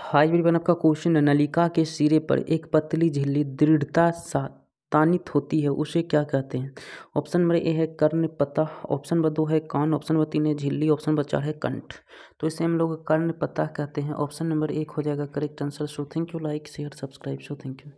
highway one आपका question है नलिका के सिरे पर एक पतली झिल्ली दृढ़ता सा तानित होती है उसे क्या कहते हैं ऑप्शन नंबर ए है कर्ण पता ऑप्शन नंबर दो है कान ऑप्शन नंबर तीन है झिल्ली ऑप्शन नंबर चार है कंठ तो इसे हम लोग कर्ण पता कहते हैं ऑप्शन नंबर एक हो जाएगा correct answer so thank you like share subscribe so thank you